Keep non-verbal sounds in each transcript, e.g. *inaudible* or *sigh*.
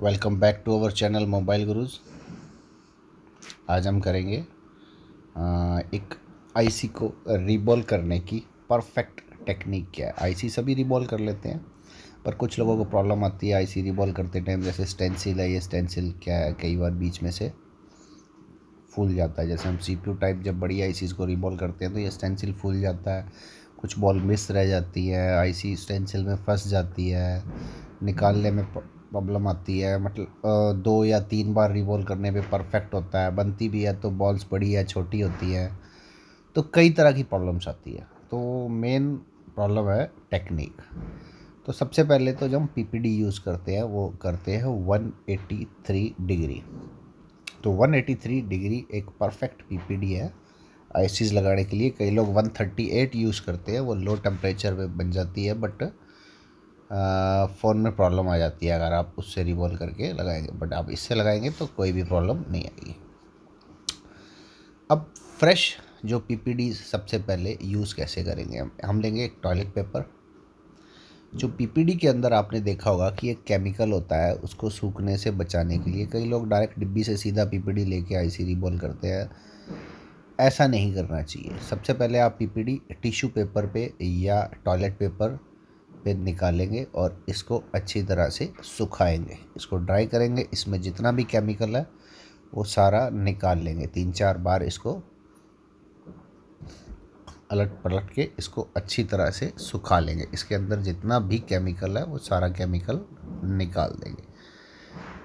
welcome back to our channel mobile gurus आज हम करेंगे एक आईसी को रिबॉल करने की परफेक्ट टेक्निक क्या है आईसी सभी रिबॉल कर लेते हैं पर कुछ लोगों को प्रॉब्लम आती है आईसी रिबॉल करते टाइम जैसे स्टेंसिल है ये स्टेंसिल क्या है कई बार बीच में से फूल जाता है जैसे हम सीपीयू टाइप जब बड़ी आईसीज को रिबॉल करते हैं तो ये स्टेंसिल फूल जाता है कुछ बॉल मिस रह जाती है आईसी स्टेंसिल में फंस जाती है निकालने में प्रॉब्लम आती है मतलब दो या तीन बार रिवॉल करने पे परफेक्ट होता है बनती भी है तो बॉल्स बड़ी या छोटी होती है तो कई तरह की प्रॉब्लम्स आती है तो मेन प्रॉब्लम है टेक्निक तो सबसे पहले तो जब हम पी यूज़ करते हैं वो करते हैं 183 डिग्री तो 183 डिग्री एक परफेक्ट पी है आईसीज लगाने के लिए कई लोग 138 यूज़ करते हैं वो लो टेम्परेचर में बन जाती है बट फ़ोन में प्रॉब्लम आ जाती है अगर आप उससे रिवॉल्व करके लगाएंगे बट आप इससे लगाएंगे तो कोई भी प्रॉब्लम नहीं आएगी अब फ्रेश जो पीपीडी सबसे पहले यूज़ कैसे करेंगे हम हम लेंगे एक टॉयलेट पेपर जो पीपीडी के अंदर आपने देखा होगा कि एक केमिकल होता है उसको सूखने से बचाने के लिए कई लोग डायरेक्ट डिब्बी से सीधा पीपीडी लेके आईसी रिबॉल करते हैं ऐसा नहीं करना चाहिए सबसे पहले आप पीपीडी टिश्यू पेपर पे या टॉयलेट पेपर पे निकालेंगे और इसको अच्छी तरह से सुखाएंगे इसको ड्राई करेंगे इसमें जितना भी केमिकल है वो सारा निकाल लेंगे तीन चार बार इसको पलट पलट के इसको अच्छी तरह से सुखा लेंगे इसके अंदर जितना भी केमिकल है वो सारा केमिकल निकाल देंगे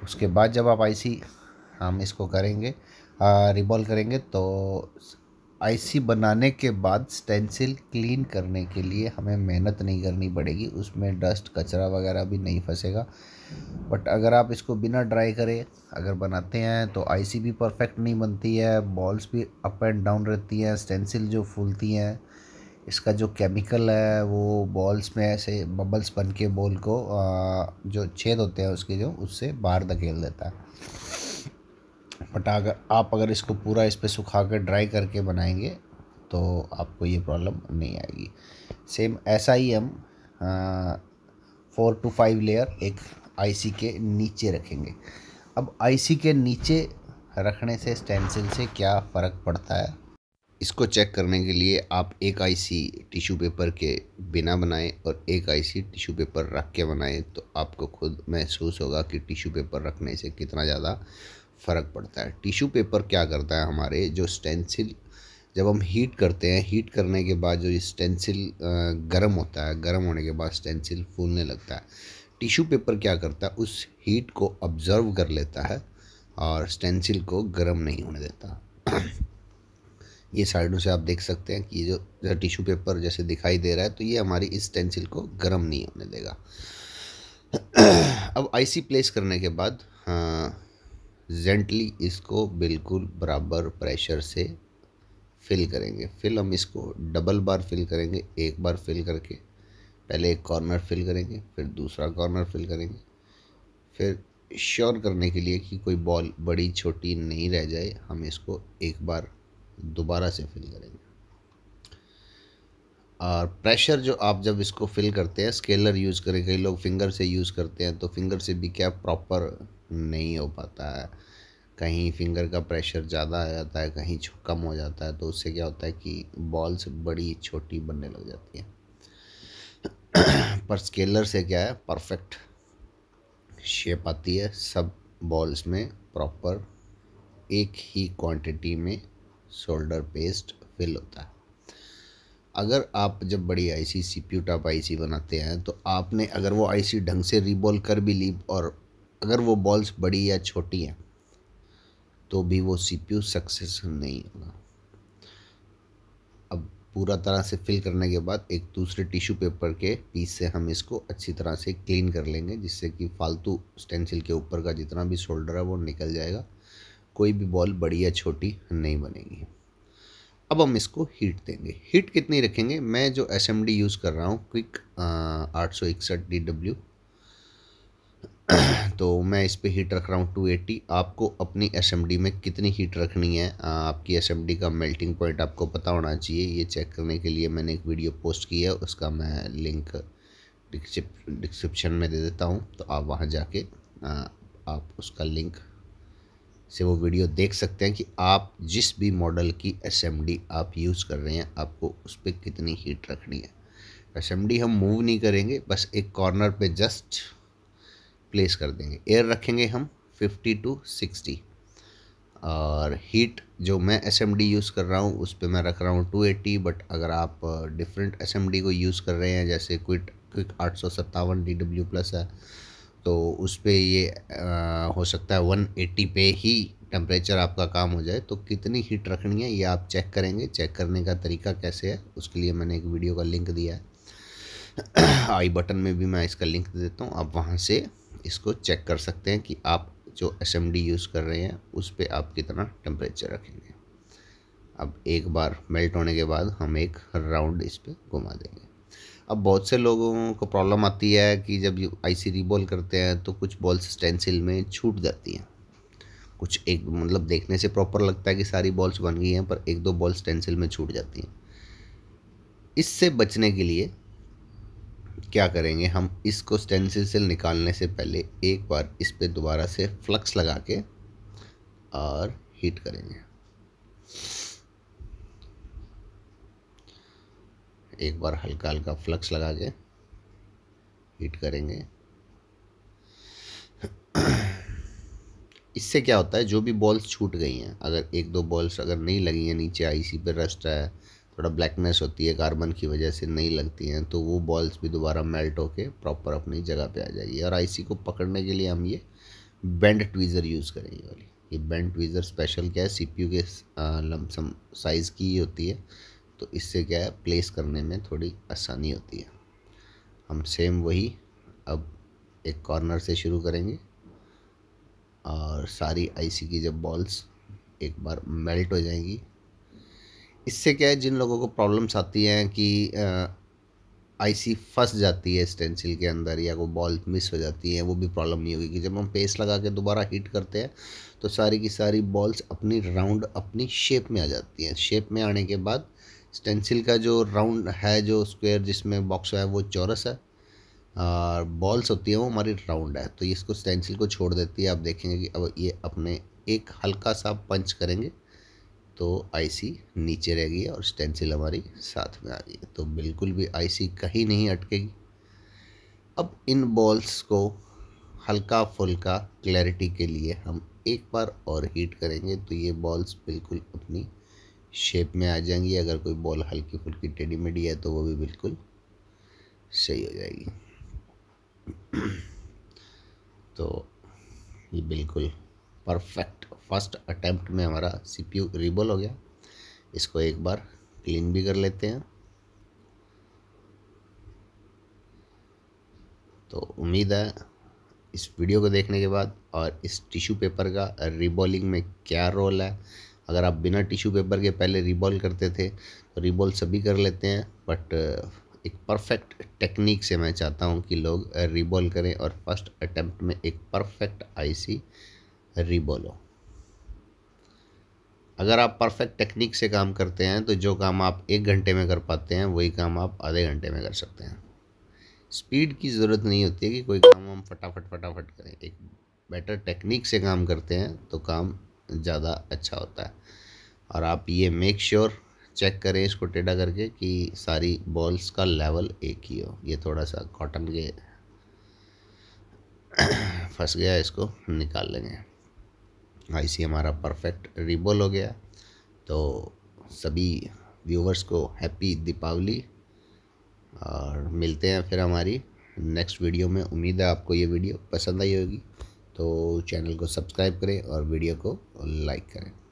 उसके बाद जब आप ऐसी हम इसको करेंगे रिबॉल करेंगे तो आईसी बनाने के बाद स्टेंसिल क्लीन करने के लिए हमें मेहनत नहीं करनी पड़ेगी उसमें डस्ट कचरा वगैरह भी नहीं फंसेगा बट अगर आप इसको बिना ड्राई करें अगर बनाते हैं तो आईसी भी परफेक्ट नहीं बनती है बॉल्स भी अप एंड डाउन रहती हैं स्टेंसिल जो फूलती हैं इसका जो केमिकल है वो बॉल्स में ऐसे बबल्स बन के बॉल को जो छेद होते हैं उसके जो उससे बाहर धकेल देता है बट अगर आप अगर इसको पूरा इस पर सुखा कर ड्राई करके बनाएंगे तो आपको ये प्रॉब्लम नहीं आएगी सेम ऐसा ही हम फोर टू फाइव लेयर एक आईसी के नीचे रखेंगे अब आईसी के नीचे रखने से स्टेंसिल से क्या फ़र्क पड़ता है इसको चेक करने के लिए आप एक आईसी टिश्यू पेपर के बिना बनाएं और एक आईसी टिश्यू पेपर रख के बनाएं तो आपको खुद महसूस होगा कि टिश्यू पेपर रखने से कितना ज़्यादा फ़र्क पड़ता है टिश्यू पेपर क्या करता है हमारे जो स्टेंसिल जब हम हीट करते हैं हीट करने के बाद जो स्टेंसिल गर्म होता है गर्म होने के बाद स्टेंसिल फूलने लगता है टिश्यू पेपर क्या करता है उस हीट को ऑब्ज़र्व कर लेता है और स्टेंसिल को गर्म नहीं होने देता *clears throat* ये साइडों से आप देख सकते हैं कि ये जो टिश्यू पेपर जैसे दिखाई दे रहा है तो ये हमारी इस स्टेंसिल को गर्म नहीं होने देगा *clears throat* अब आईसी प्लेस करने के बाद जेंटली इसको बिल्कुल बराबर प्रेशर से फिल करेंगे फिल हम इसको डबल बार फिल करेंगे एक बार फिल करके पहले एक कॉर्नर फिल करेंगे फिर दूसरा कॉर्नर फिल करेंगे फिर श्योर करने के लिए कि कोई बॉल बड़ी छोटी नहीं रह जाए हम इसको एक बार दोबारा से फिल करेंगे और प्रेशर जो आप जब इसको फिल करते हैं स्केलर यूज़ करें कई लोग फिंगर से यूज़ करते हैं तो फिंगर से भी क्या प्रॉपर नहीं हो पाता है कहीं फिंगर का प्रेशर ज़्यादा आ जाता है कहीं कम हो जाता है तो उससे क्या होता है कि बॉल्स बड़ी छोटी बनने लग जाती हैं *coughs* पर स्केलर से क्या है परफेक्ट शेप आती है सब बॉल्स में प्रॉपर एक ही क्वांटिटी में शोल्डर पेस्ट फिल होता है अगर आप जब बड़ी आईसी सीपीयू टॉप आईसी बनाते हैं तो आपने अगर वो आईसी ढंग से रिबॉल कर भी ली और अगर वो बॉल्स बड़ी या छोटी हैं तो भी वो सीपीयू सक्सेस नहीं होगा अब पूरा तरह से फिल करने के बाद एक दूसरे टिश्यू पेपर के पीस से हम इसको अच्छी तरह से क्लीन कर लेंगे जिससे कि फालतू स्टेंसिल के ऊपर का जितना भी शोल्डर है वो निकल जाएगा कोई भी बॉल बड़ी या छोटी नहीं बनेगी अब हम इसको हीट देंगे हीट कितनी रखेंगे मैं जो एस एम डी यूज़ कर रहा हूँ क्विक आठ सौ इकसठ डी डब्ल्यू तो मैं इस पर हीट रख रहा हूँ टू एट्टी आपको अपनी एस एम डी में कितनी हीट रखनी है आपकी एस एम डी का मेल्टिंग पॉइंट आपको पता होना चाहिए ये चेक करने के लिए मैंने एक वीडियो पोस्ट की है उसका मैं लिंक डिस्क्रिप्शन में दे देता हूँ तो आप वहाँ जाके आप उसका लिंक से वो वीडियो देख सकते हैं कि आप जिस भी मॉडल की एस आप यूज़ कर रहे हैं आपको उस पर कितनी हीट रखनी है एस हम मूव नहीं करेंगे बस एक कॉर्नर पे जस्ट प्लेस कर देंगे एयर रखेंगे हम 50 टू 60 और हीट जो मैं एस यूज़ कर रहा हूँ उस पर मैं रख रहा हूँ 280 बट अगर आप डिफरेंट एस को यूज़ कर रहे हैं जैसे क्विट क्विक आठ सौ सत्तावन डी डब्ल्यू प्लस है तो उस पर ये आ, हो सकता है 180 पे ही टेम्परेचर आपका काम हो जाए तो कितनी हीट रखनी है ये आप चेक करेंगे चेक करने का तरीका कैसे है उसके लिए मैंने एक वीडियो का लिंक दिया है आई बटन में भी मैं इसका लिंक दे देता हूँ आप वहाँ से इसको चेक कर सकते हैं कि आप जो एस यूज़ कर रहे हैं उस पर आप कितना टेम्परेचर रखेंगे अब एक बार मेल्ट होने के बाद हम एक राउंड इस पर घुमा देंगे अब बहुत से लोगों को प्रॉब्लम आती है कि जब आईसी रीबॉल करते हैं तो कुछ बॉल्स स्टेंसिल में छूट जाती हैं कुछ एक मतलब देखने से प्रॉपर लगता है कि सारी बॉल्स बन गई हैं पर एक दो बॉल्स स्टेंसिल में छूट जाती हैं इससे बचने के लिए क्या करेंगे हम इसको स्टेंसिल से निकालने से पहले एक बार इस पर दोबारा से फ्लक्स लगा के और हीट करेंगे एक बार हल्का हल्का फ्लक्स लगा के हीट करेंगे इससे क्या होता है जो भी बॉल्स छूट गई हैं अगर एक दो बॉल्स अगर नहीं लगी हैं नीचे आईसी पे रस्ट है थोड़ा ब्लैकनेस होती है कार्बन की वजह से नहीं लगती हैं तो वो बॉल्स भी दोबारा मेल्ट होके प्रॉपर अपनी जगह पे आ जाएगी और आईसी को पकड़ने के लिए हम ये बेंड ट्वीज़र यूज़ करेंगे वाली ये बेंड ट्वीज़र स्पेशल क्या है सी के लमसम साइज़ की ही होती है तो इससे क्या है प्लेस करने में थोड़ी आसानी होती है हम सेम वही अब एक कॉर्नर से शुरू करेंगे और सारी आईसी की जब बॉल्स एक बार मेल्ट हो जाएंगी इससे क्या है जिन लोगों को प्रॉब्लम्स आती हैं कि आईसी फंस जाती है स्टेंसिल के अंदर या वो बॉल मिस हो जाती है वो भी प्रॉब्लम नहीं होगी कि जब हम पेस्ट लगा के दोबारा हीट करते हैं तो सारी की सारी बॉल्स अपनी राउंड अपनी शेप में आ जाती हैं शेप में आने के बाद स्टेंसिल का जो राउंड है जो स्क्वायर जिसमें बॉक्स है वो चौरस है और बॉल्स होती है वो हमारी राउंड है तो इसको स्टेंसिल को छोड़ देती है आप देखेंगे कि अब ये अपने एक हल्का सा पंच करेंगे तो आईसी नीचे रह गई और स्टेंसिल हमारी साथ में आ गई तो बिल्कुल भी आईसी कहीं नहीं अटकेगी अब इन बॉल्स को हल्का फुल्का क्लैरिटी के लिए हम एक बार और हीट करेंगे तो ये बॉल्स बिल्कुल अपनी शेप में आ जाएंगी अगर कोई बॉल हल्की फुल्की टेढ़ी मेढ़ी है तो वो भी बिल्कुल सही हो जाएगी तो ये बिल्कुल परफेक्ट फर्स्ट अटैम्प्ट में हमारा सीपीयू रिबल हो गया इसको एक बार क्लीन भी कर लेते हैं तो उम्मीद है इस वीडियो को देखने के बाद और इस टिश्यू पेपर का रिबॉलिंग में क्या रोल है अगर आप बिना टिश्यू पेपर के पहले रिबॉल करते थे तो रिबॉल सभी कर लेते हैं बट एक परफेक्ट टेक्निक से मैं चाहता हूँ कि लोग रिबॉल करें और फर्स्ट अटैम्प्ट में एक परफेक्ट आईसी रिबॉल हो अगर आप परफेक्ट टेक्निक से काम करते हैं तो जो काम आप एक घंटे में कर पाते हैं वही काम आप आधे घंटे में कर सकते हैं स्पीड की ज़रूरत नहीं होती है कि कोई काम हम फटाफट फटाफट करें एक बेटर टेक्निक से काम करते हैं तो काम ज़्यादा अच्छा होता है और आप ये मेक श्योर sure चेक करें इसको टेढ़ा करके कि सारी बॉल्स का लेवल एक ही हो ये थोड़ा सा कॉटन के *coughs* फंस गया इसको निकाल लेंगे आईसी हमारा परफेक्ट रिबोल हो गया तो सभी व्यूवर्स को हैप्पी दीपावली और मिलते हैं फिर हमारी नेक्स्ट वीडियो में उम्मीद है आपको ये वीडियो पसंद आई होगी तो चैनल को सब्सक्राइब करें और वीडियो को लाइक करें